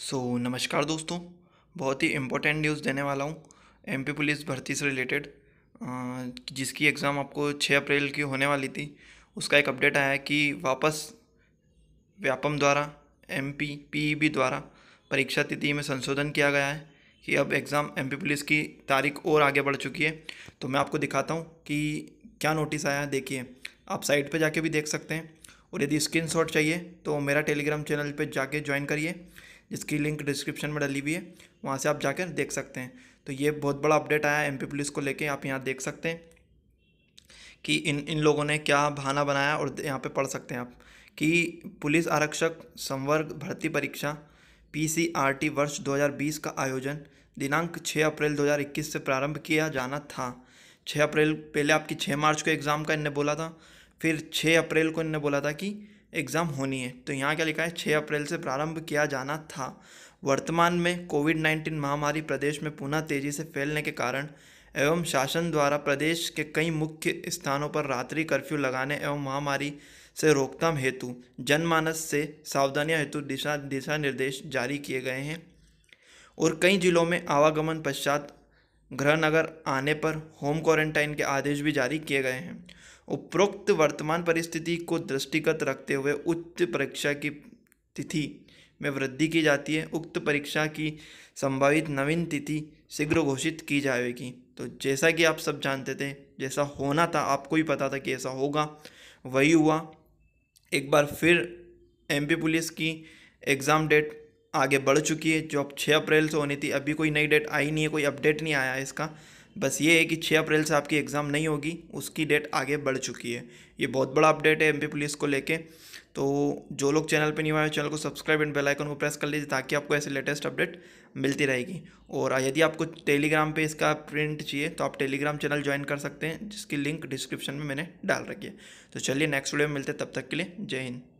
सो so, नमस्कार दोस्तों बहुत ही इम्पोर्टेंट न्यूज़ देने वाला हूँ एमपी पुलिस भर्ती से रिलेटेड जिसकी एग्ज़ाम आपको 6 अप्रैल की होने वाली थी उसका एक अपडेट आया है कि वापस व्यापम द्वारा एम पी पी द्वारा परीक्षा तिथि में संशोधन किया गया है कि अब एग्ज़ाम एमपी पुलिस की तारीख और आगे बढ़ चुकी है तो मैं आपको दिखाता हूँ कि क्या नोटिस आया देखिए आप साइट पर जाके भी देख सकते हैं और यदि स्क्रीन चाहिए तो मेरा टेलीग्राम चैनल पर जाके ज्वाइन करिए जिसकी लिंक डिस्क्रिप्शन में डली हुई है वहाँ से आप जाकर देख सकते हैं तो ये बहुत बड़ा अपडेट आया एम एम पुलिस को लेकर आप यहाँ देख सकते हैं कि इन इन लोगों ने क्या बहाना बनाया और यहाँ पे पढ़ सकते हैं आप कि पुलिस आरक्षक संवर्ग भर्ती परीक्षा पीसीआरटी वर्ष 2020 का आयोजन दिनांक 6 अप्रैल 2021 से प्रारंभ किया जाना था 6 अप्रैल पहले आपकी 6 मार्च को एग्ज़ाम का इनने बोला था फिर 6 अप्रैल को इनने बोला था कि एग्ज़ाम होनी है तो यहाँ क्या लिखा है छः अप्रैल से प्रारंभ किया जाना था वर्तमान में कोविड नाइन्टीन महामारी प्रदेश में पुनः तेज़ी से फैलने के कारण एवं शासन द्वारा प्रदेश के कई मुख्य स्थानों पर रात्रि कर्फ्यू लगाने एवं महामारी से रोकथाम हेतु जनमानस से सावधानियां हेतु दिशा दिशा निर्देश जारी किए गए हैं और कई जिलों में आवागमन पश्चात गृहनगर आने पर होम क्वारंटाइन के आदेश भी जारी किए गए हैं उपरोक्त वर्तमान परिस्थिति को दृष्टिगत रखते हुए उच्च परीक्षा की तिथि में वृद्धि की जाती है उक्त परीक्षा की संभावित नवीन तिथि शीघ्र घोषित की जाएगी तो जैसा कि आप सब जानते थे जैसा होना था आपको ही पता था कि ऐसा होगा वही हुआ एक बार फिर एम पुलिस की एग्ज़ाम डेट आगे बढ़ चुकी है जो अब छः अप्रैल से होनी थी अभी कोई नई डेट आई नहीं है कोई अपडेट नहीं आया है इसका बस ये है कि छः अप्रैल से आपकी एग्ज़ाम नहीं होगी उसकी डेट आगे बढ़ चुकी है ये बहुत बड़ा अपडेट है एमपी पुलिस को लेके तो जो लोग चैनल पे नहीं हुआ है चैनल को सब्सक्राइब एंड बेल आइकन को प्रेस कर लीजिए ताकि आपको ऐसे लेटेस्ट अपडेट मिलती रहेगी और यदि आपको टेलीग्राम पे इसका प्रिंट चाहिए तो आप टेलीग्राम चैनल ज्वाइन कर सकते हैं जिसकी लिंक डिस्क्रिप्शन में मैंने डाल रखी है तो चलिए नेक्स्ट वीडियो में मिलते हैं तब तक के लिए जय हिंद